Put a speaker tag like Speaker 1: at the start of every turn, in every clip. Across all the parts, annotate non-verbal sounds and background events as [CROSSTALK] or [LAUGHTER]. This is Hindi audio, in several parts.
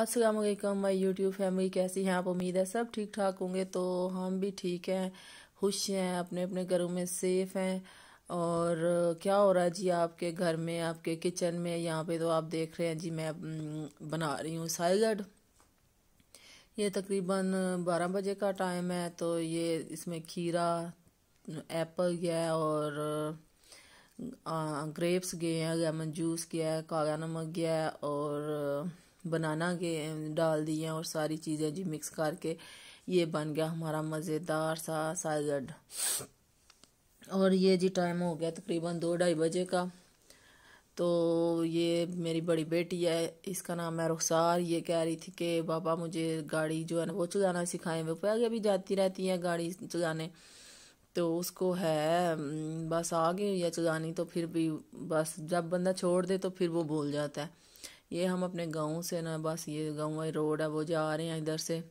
Speaker 1: असलम माई यूट्यूब फैमिली कैसी हैं आप उम्मीद है सब ठीक ठाक होंगे तो हम भी ठीक हैं खुश हैं अपने अपने घरों में सेफ़ हैं और क्या हो रहा है जी आपके घर में आपके किचन में यहाँ पे तो आप देख रहे हैं जी मैं बना रही हूँ साइलड ये तकरीबन बारह बजे का टाइम है तो ये इसमें खीरा एप्पल गया है और ग्रेप्स गए हैं लेमन जूस गया है काला नमक गया है और बनाना के डाल दिए और सारी चीज़ें जी मिक्स करके ये बन गया हमारा मज़ेदार सा साइड और ये जी टाइम हो गया तकरीबन दो ढाई बजे का तो ये मेरी बड़ी बेटी है इसका नाम है रुखसार ये कह रही थी कि पापा मुझे गाड़ी जो है ना वो चलाना सिखाएं वो आगे भी जाती रहती है गाड़ी चलाने तो उसको है बस आ गई या चलानी तो फिर भी बस जब बंदा छोड़ दे तो फिर वो भूल जाता है ये हम अपने गांव से ना बस ये गांव वाली रोड है वो जा रहे हैं इधर से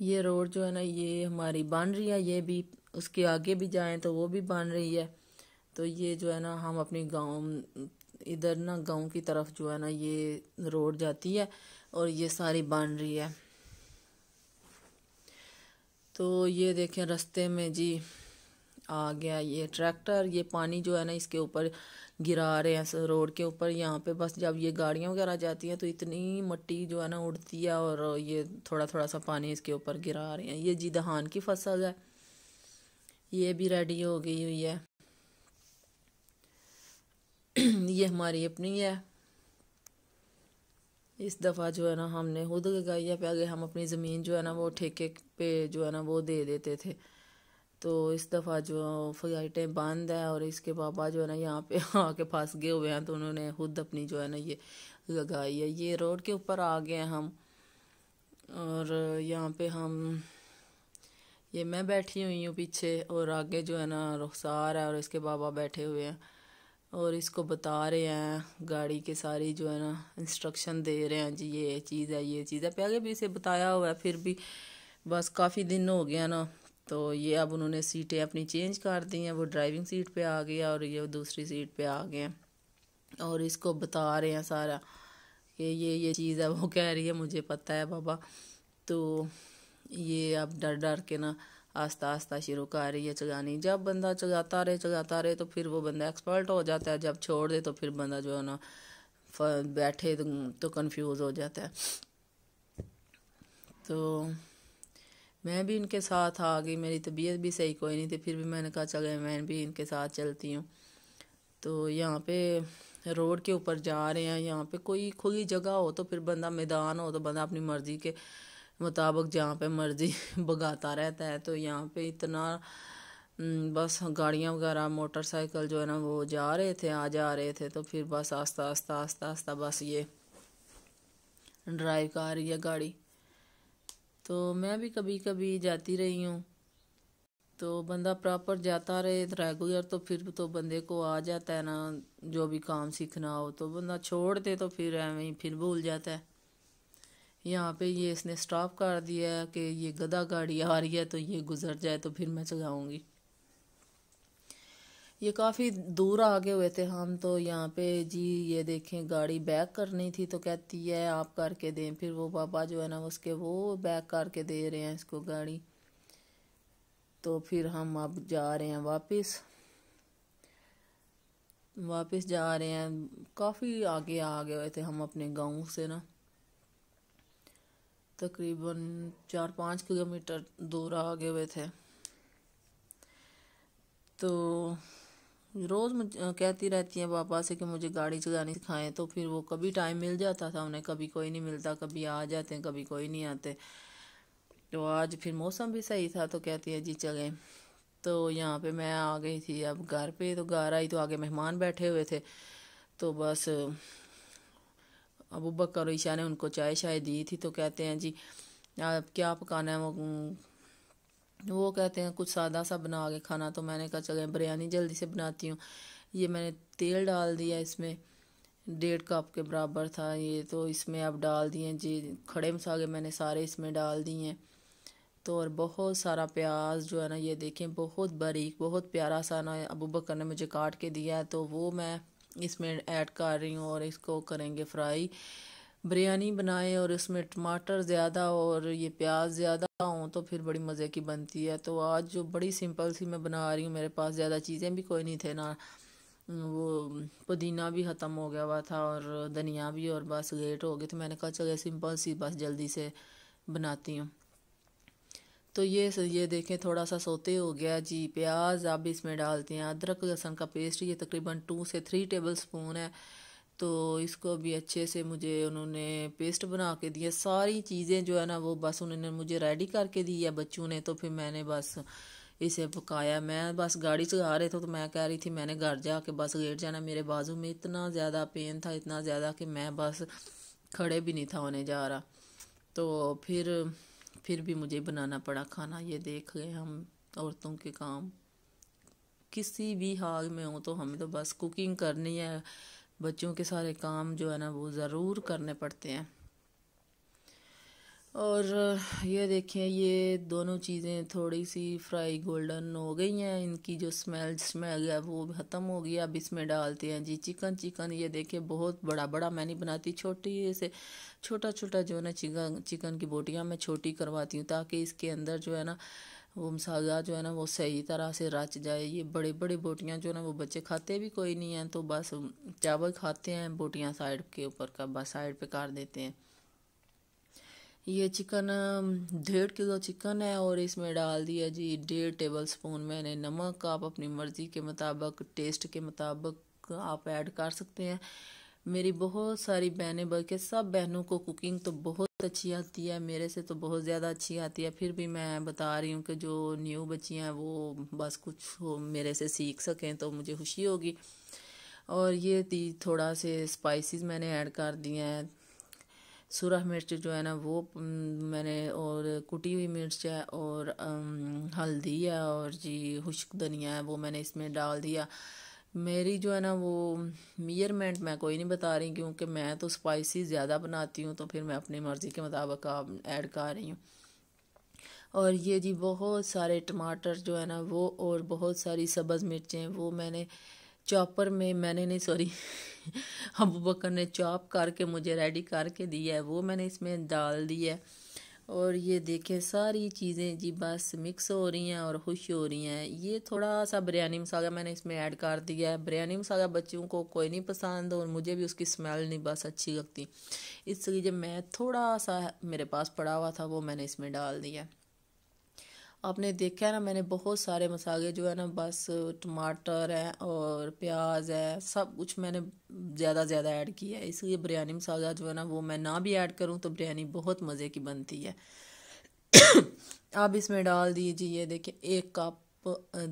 Speaker 1: ये रोड जो है ना ये हमारी बन रही है ये भी उसके आगे भी जाएं तो वो भी बन रही है तो ये जो है ना हम अपने गांव इधर ना गांव की तरफ जो है ना ये रोड जाती है और ये सारी बन रही है तो ये देखें रास्ते में जी आ गया ये ट्रैक्टर ये पानी जो है ना इसके ऊपर गिरा रहे हैं रोड के ऊपर यहाँ पे बस जब ये गाड़ियाँ वगैरह जाती हैं तो इतनी मट्टी जो है ना उड़ती है और ये थोड़ा थोड़ा सा पानी इसके ऊपर गिरा रहे हैं ये जी दहान की फसल है ये भी रेडी हो गई हुई है [CLEARS THROAT] ये हमारी अपनी है इस दफ़ा जो है ना हमने खुद लगाई है पहले हम अपनी ज़मीन जो है ना वो ठेके पे जो है ना वो दे देते थे तो इस दफ़ा जो फ्लाइटें बंद है और इसके बाबा जो है ना यहाँ पे [LAUGHS] आके फंस गए हुए हैं तो उन्होंने खुद अपनी जो है ना ये लगाई है ये रोड के ऊपर आ गए हैं हम और यहाँ पे हम ये मैं बैठी हुई हूँ पीछे और आगे जो है ना रुखसार है और इसके बाबा बैठे हुए हैं और इसको बता रहे हैं गाड़ी के सारी जो है ना इंस्ट्रक्शन दे रहे हैं जी ये चीज़ है ये चीज़ है पहले भी इसे बताया हुआ है फिर भी बस काफ़ी दिन हो गया ना तो ये अब उन्होंने सीटें अपनी चेंज कर दी हैं वो ड्राइविंग सीट पे आ गया और ये दूसरी सीट पे आ गए हैं और इसको बता रहे हैं सारा कि ये ये चीज़ है वो कह रही है मुझे पता है बाबा तो ये अब डर डर के ना आस्ता आस्ता शुरू कर रही है चगानी जब बंदा चगाता रहे चगाता रहे तो फिर वो बंदा एक्सपर्ट हो जाता है जब छोड़ दे तो फिर बंदा जो है ना बैठे तो, कन्फ्यूज़ तो हो जाता है तो मैं भी उनके साथ आ गई मेरी तबीयत भी सही कोई नहीं थी फिर भी मैंने कहा चले मैं भी इनके साथ चलती हूँ तो यहाँ पे रोड के ऊपर जा रहे हैं यहाँ पे कोई खुली जगह हो तो फिर बंदा मैदान हो तो बंदा अपनी मर्ज़ी के मुताबिक जहाँ पे मर्ज़ी [LAUGHS] भगाता रहता है तो यहाँ पे इतना हम्म, बस गाड़ियाँ वगैरह मोटरसाइकिल जो है ना वो जा रहे थे आ जा रहे थे तो फिर बस आस्ता आस्ता आस्ता आस्ता बस ये ड्राइव कर रही है गाड़ी तो मैं भी कभी कभी जाती रही हूँ तो बंदा प्रॉपर जाता रहे रेगुलर तो फिर तो बंदे को आ जाता है ना जो भी काम सीखना हो तो बंदा छोड़ दे तो फिर एवं ही फिर भूल जाता है यहाँ पे ये इसने स्टॉप कर दिया कि ये गदा गाड़ी आ रही है तो ये गुजर जाए तो फिर मैं चलाऊँगी ये काफ़ी दूर आगे हुए थे हम तो यहाँ पे जी ये देखें गाड़ी बैक करनी थी तो कहती है आप करके दें फिर वो पापा जो है ना उसके वो बैक करके दे रहे हैं इसको गाड़ी तो फिर हम अब जा रहे हैं वापस वापस जा रहे हैं काफ़ी आगे आ गए हुए थे हम अपने गांव से ना तकरीबन चार पाँच किलोमीटर दूर आगे हुए थे तो रोज़ मुझ कहती रहती हैं पापा से कि मुझे गाड़ी चलानी सिखाएं तो फिर वो कभी टाइम मिल जाता था उन्हें कभी कोई नहीं मिलता कभी आ जाते हैं कभी कोई नहीं आते तो आज फिर मौसम भी सही था तो कहती है जी चलें तो यहाँ पे मैं आ गई थी अब घर पे तो घर आई तो आगे मेहमान बैठे हुए थे तो बस अबू बकर ईशा ने उनको चाय शाय दी थी तो कहते हैं जी अब क्या पकाना है वो वो कहते हैं कुछ सादा सा बना के खाना तो मैंने कहा चलें बिरयानी जल्दी से बनाती हूँ ये मैंने तेल डाल दिया इसमें डेढ़ कप के बराबर था ये तो इसमें अब डाल दिए जी खड़े मसाले मैंने सारे इसमें डाल दिए तो और बहुत सारा प्याज जो है ना ये देखें बहुत बारीक बहुत प्यारा सा ना अबू बकर ने मुझे काट के दिया है तो वो मैं इसमें ऐड कर रही हूँ और इसको करेंगे फ्राई बिरयानी बनाए और इसमें टमाटर ज़्यादा और ये प्याज ज़्यादा हूँ तो फिर बड़ी मज़े की बनती है तो आज जो बड़ी सिंपल सी मैं बना रही हूँ मेरे पास ज़्यादा चीज़ें भी कोई नहीं थे ना वो पुदीना भी ख़त्म हो गया हुआ था और धनिया भी और बस गेट हो गए तो मैंने कहा चलो सिंपल सी बस जल्दी से बनाती हूँ तो ये ये देखें थोड़ा सा सोते हो गया जी प्याज आप इसमें डालते हैं अदरक लहसुन का पेस्ट ये तकरीबन टू से थ्री टेबल स्पून है तो इसको भी अच्छे से मुझे उन्होंने पेस्ट बना के दिया सारी चीज़ें जो है ना वो बस उन्होंने मुझे रेडी करके दी है बच्चों ने तो फिर मैंने बस इसे पकाया मैं बस गाड़ी से आ रहे थे तो मैं कह रही थी मैंने घर जा के बस लेट जाना मेरे बाजू में इतना ज़्यादा पेन था इतना ज़्यादा कि मैं बस खड़े भी नहीं था होने जा रहा तो फिर फिर भी मुझे बनाना पड़ा खाना ये देख गए हम औरतों के काम किसी भी हाल में हो तो हमें तो बस कुकिंग करनी है बच्चों के सारे काम जो है ना वो ज़रूर करने पड़ते हैं और ये देखें ये दोनों चीज़ें थोड़ी सी फ्राई गोल्डन हो गई हैं इनकी जो स्मेल स्मेल है वो ख़त्म हो गई अब इसमें डालते हैं जी चिकन चिकन ये देखें बहुत बड़ा बड़ा मैं नहीं बनाती छोटी से छोटा छोटा जो है ना चिकन चिकन की बोटियाँ मैं छोटी करवाती हूँ ताकि इसके अंदर जो है ना वो मसाजा जो है ना वो सही तरह से रच जाए ये बड़े बड़े बोटियाँ जो है ना वो बच्चे खाते भी कोई नहीं हैं तो बस चावल खाते हैं बोटियाँ साइड के ऊपर का बस साइड पे काट देते हैं ये चिकन डेढ़ किलो चिकन है और इसमें डाल दिया जी डेढ़ टेबल स्पून मैंने नमक आप अपनी मर्ज़ी के मुताबिक टेस्ट के मुताबिक आप ऐड कर सकते हैं मेरी बहुत सारी बहनें बल्कि सब बहनों को कुकिंग तो बहुत अच्छी आती है मेरे से तो बहुत ज़्यादा अच्छी आती है फिर भी मैं बता रही हूँ कि जो न्यू बच्चियाँ हैं वो बस कुछ हो मेरे से सीख सकें तो मुझे खुशी होगी और ये थी थोड़ा से स्पाइसेस मैंने ऐड कर दिए हैं सूरह मिर्च जो है ना वो मैंने और कुटी हुई मिर्च है और हल्दी है और जी खुश्क धनिया है वो मैंने इसमें डाल दिया मेरी जो है ना वो मेयरमेंट मैं कोई नहीं बता रही क्योंकि मैं तो स्पाइसी ज़्यादा बनाती हूँ तो फिर मैं अपनी मर्ज़ी के मुताबिक आप ऐड कर रही हूँ और ये जी बहुत सारे टमाटर जो है ना वो और बहुत सारी सब्ज़ मिर्चें वो मैंने चॉपर में मैंने नहीं सॉरी [LAUGHS] अबू बकर ने चॉप करके मुझे रेडी करके दिया है वो मैंने इसमें डाल दिया है और ये देखें सारी चीज़ें जी बस मिक्स हो रही हैं और खुश हो रही हैं ये थोड़ा सा बिरयानी मसाला मैंने इसमें ऐड कर दिया है बिरयानी मसाला बच्चों को कोई नहीं पसंद और मुझे भी उसकी स्मेल नहीं बस अच्छी लगती इसलिए जब मैं थोड़ा सा मेरे पास पड़ा हुआ था वो मैंने इसमें डाल दिया आपने देखा है ना मैंने बहुत सारे मसाले जो है ना बस टमाटर है और प्याज है सब कुछ मैंने ज़्यादा ज़्यादा ऐड किया है इसलिए बिरयानी मसाला जो है ना वो मैं ना भी ऐड करूँ तो बिरयानी बहुत मज़े की बनती है अब [COUGHS] इसमें डाल दीजिए ये देखिए एक कप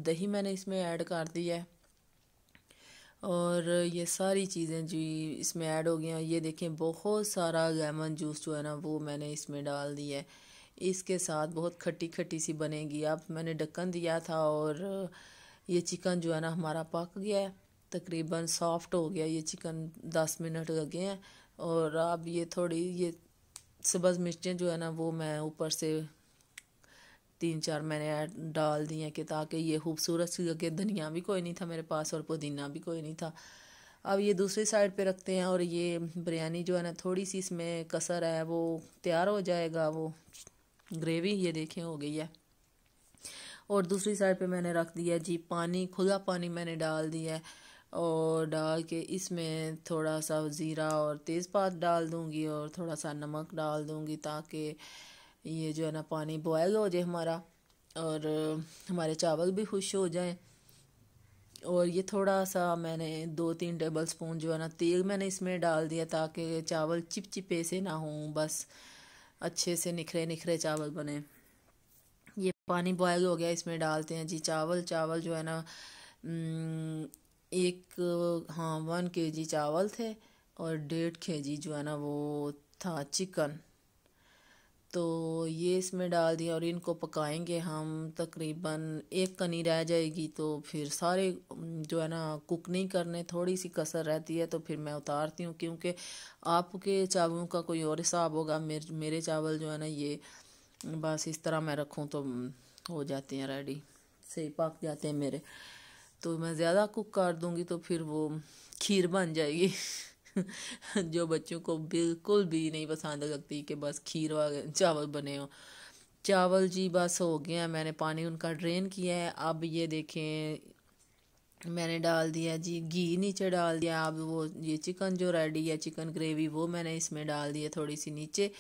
Speaker 1: दही मैंने इसमें ऐड कर दी है और ये सारी चीज़ें जी इसमें ऐड हो गई हैं ये देखें बहुत सारा लेमन जूस जो है ना वो मैंने इसमें डाल दिया है इसके साथ बहुत खट्टी खट्टी सी बनेगी अब मैंने ढक्कन दिया था और ये चिकन जो है ना हमारा पक गया है तकरीबन सॉफ्ट हो गया ये चिकन दस मिनट लगे हैं और अब ये थोड़ी ये सब्ज़ मिर्चें जो है ना वो मैं ऊपर से तीन चार मैंने डाल दी हैं कि ताकि ये खूबसूरत सी लगे धनिया भी कोई नहीं था मेरे पास और पुदीना भी कोई नहीं था अब ये दूसरी साइड पे रखते हैं और ये बिरयानी जो है ना थोड़ी सी इसमें कसर है वो तैयार हो जाएगा वो ग्रेवी ये देखें हो गई है और दूसरी साइड पे मैंने रख दिया जी पानी खुला पानी मैंने डाल दिया है और डाल के इसमें थोड़ा सा ज़ीरा और तेज़पात डाल दूँगी और थोड़ा सा नमक डाल दूँगी ताकि ये जो है ना पानी बॉयल हो जाए हमारा और हमारे चावल भी खुश हो जाएं और ये थोड़ा सा मैंने दो तीन टेबल स्पून जो है ना तेल मैंने इसमें डाल दिया ताकि चावल चिपचिपे से ना हों बस अच्छे से निखरे निखरे चावल बने ये पानी बॉयल हो गया इसमें डालते हैं जी चावल चावल जो है ना एक हाँ वन के जी चावल थे और डेढ़ के जी जो है ना वो था चिकन तो ये इसमें डाल दिया और इनको पकाएंगे हम तकरीबन एक कनी रह जाएगी तो फिर सारे जो है ना कुक नहीं करने थोड़ी सी कसर रहती है तो फिर मैं उतारती हूँ क्योंकि आपके चावलों का कोई और हिसाब होगा मेरे मेरे चावल जो है ना ये बस इस तरह मैं रखूँ तो हो जाते हैं रेडी सही पक जाते हैं मेरे तो मैं ज़्यादा कुक कर दूँगी तो फिर वो खीर बन जाएगी जो बच्चों को बिल्कुल भी नहीं पसंद लगती कि बस खीर चावल बने हो चावल जी बस हो गया मैंने पानी उनका ड्रेन किया है अब ये देखें मैंने डाल दिया जी घी नीचे डाल दिया अब वो ये चिकन जो रेडी है चिकन ग्रेवी वो मैंने इसमें डाल दिया थोड़ी सी नीचे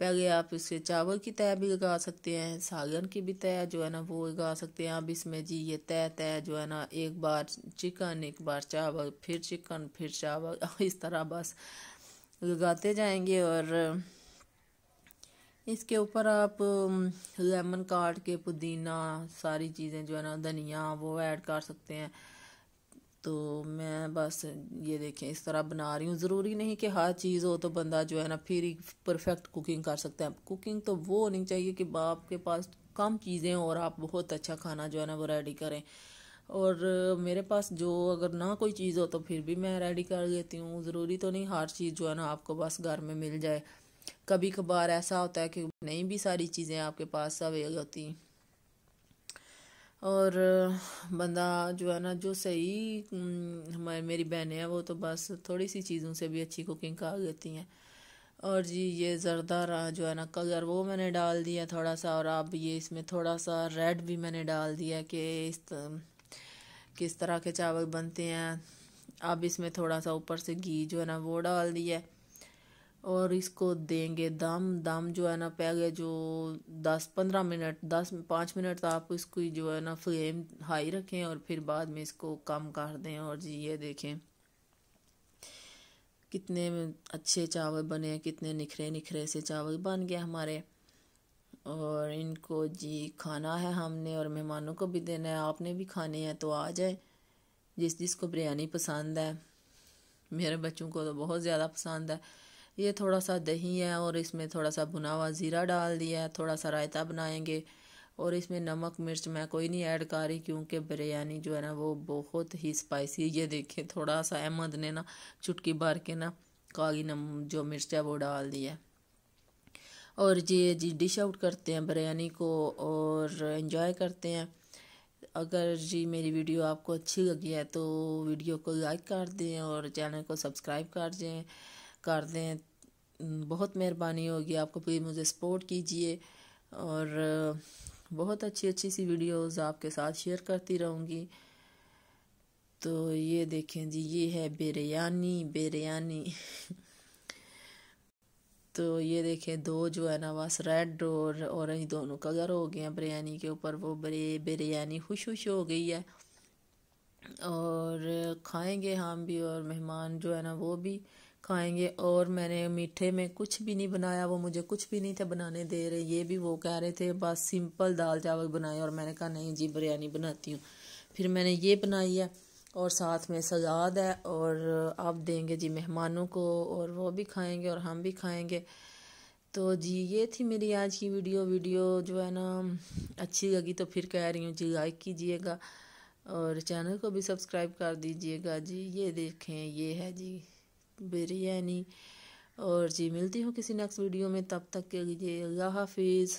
Speaker 1: पहले आप इसके चावल की तय भी लगा सकते हैं सालन की भी तय जो है ना वो लगा सकते हैं अब इसमें जी ये तय तय जो है ना एक बार चिकन एक बार चावल फिर चिकन फिर चावल [LAUGHS] इस तरह बस लगाते जाएंगे और इसके ऊपर आप लेमन काट के पुदीना सारी चीज़ें जो है ना धनिया वो ऐड कर सकते हैं तो मैं बस ये देखें इस तरह बना रही हूँ ज़रूरी नहीं कि हर चीज़ हो तो बंदा जो है ना फिर ही परफेक्ट कुकिंग कर सकता है कुकिंग तो वो होनी चाहिए कि आपके पास कम चीज़ें और आप बहुत अच्छा खाना जो है ना वो रेडी करें और मेरे पास जो अगर ना कोई चीज़ हो तो फिर भी मैं रेडी कर लेती हूँ ज़रूरी तो नहीं हर चीज़ जो है ना आपको बस घर में मिल जाए कभी कभार ऐसा होता है कि नहीं भी सारी चीज़ें आपके पास अवेल होती और बंदा जो है ना जो सही हमारे मेरी बहनें हैं वो तो बस थोड़ी सी चीज़ों से भी अच्छी कुकिंग कर देती हैं और जी ये जरदा रहा जो है ना कलर वो मैंने डाल दिया थोड़ा सा और अब ये इसमें थोड़ा सा रेड भी मैंने डाल दिया कि इस किस तरह के चावल बनते हैं अब इसमें थोड़ा सा ऊपर से घी जो है ना वो डाल दिया और इसको देंगे दम दम जो है ना पहले जो दस पंद्रह मिनट दस पाँच मिनट आप इसको जो है ना फ्लेम हाई रखें और फिर बाद में इसको कम कर दें और जी ये देखें कितने अच्छे चावल बने हैं कितने निखरे निखरे से चावल बन गए हमारे और इनको जी खाना है हमने और मेहमानों को भी देना है आपने भी खाने हैं तो आ जाए जिस जिसको बिरयानी पसंद है मेरे बच्चों को तो बहुत ज़्यादा पसंद है ये थोड़ा सा दही है और इसमें थोड़ा सा भुना हुआ ज़ीरा डाल दिया है थोड़ा सा रायता बनाएंगे और इसमें नमक मिर्च मैं कोई नहीं ऐड कर रही क्योंकि बिरयानी जो है ना वो बहुत ही स्पाइसी ये देखें थोड़ा सा अहमद ने ना चुटकी भर के ना काली नम जो मिर्च है वो डाल दिया और ये जी डिश आउट करते हैं बिरयानी को और इन्जॉय करते हैं अगर जी मेरी वीडियो आपको अच्छी लगी है तो वीडियो को लाइक कर दें और चैनल को सब्सक्राइब कर दें कर दें बहुत मेहरबानी होगी आपको प्लीज़ मुझे सपोर्ट कीजिए और बहुत अच्छी अच्छी सी वीडियोस आपके साथ शेयर करती रहूँगी तो ये देखें जी ये है बिरयानी बिरयानी [LAUGHS] तो ये देखें दो जो है ना बस रेड और ऑरेंज दोनों कलर हो गए हैं बिरयानी के ऊपर वो बरे बिरयानी खुश खुश हो गई है और खाएंगे हम भी और मेहमान जो है ना वो भी खाएंगे और मैंने मीठे में कुछ भी नहीं बनाया वो मुझे कुछ भी नहीं थे बनाने दे रहे ये भी वो कह रहे थे बस सिंपल दाल चावल बनाए और मैंने कहा नहीं जी बिरयानी बनाती हूँ फिर मैंने ये बनाई है और साथ में सजाद है और आप देंगे जी मेहमानों को और वो भी खाएंगे और हम भी खाएंगे तो जी ये थी मेरी आज की वीडियो वीडियो जो है ना अच्छी लगी तो फिर कह रही हूँ जी लाइक कीजिएगा और चैनल को भी सब्सक्राइब कर दीजिएगा जी ये देखें ये है जी बिरयानी और जी मिलती हूँ किसी नेक्स्ट वीडियो में तब तक के लिए अल्लाह हाफिज़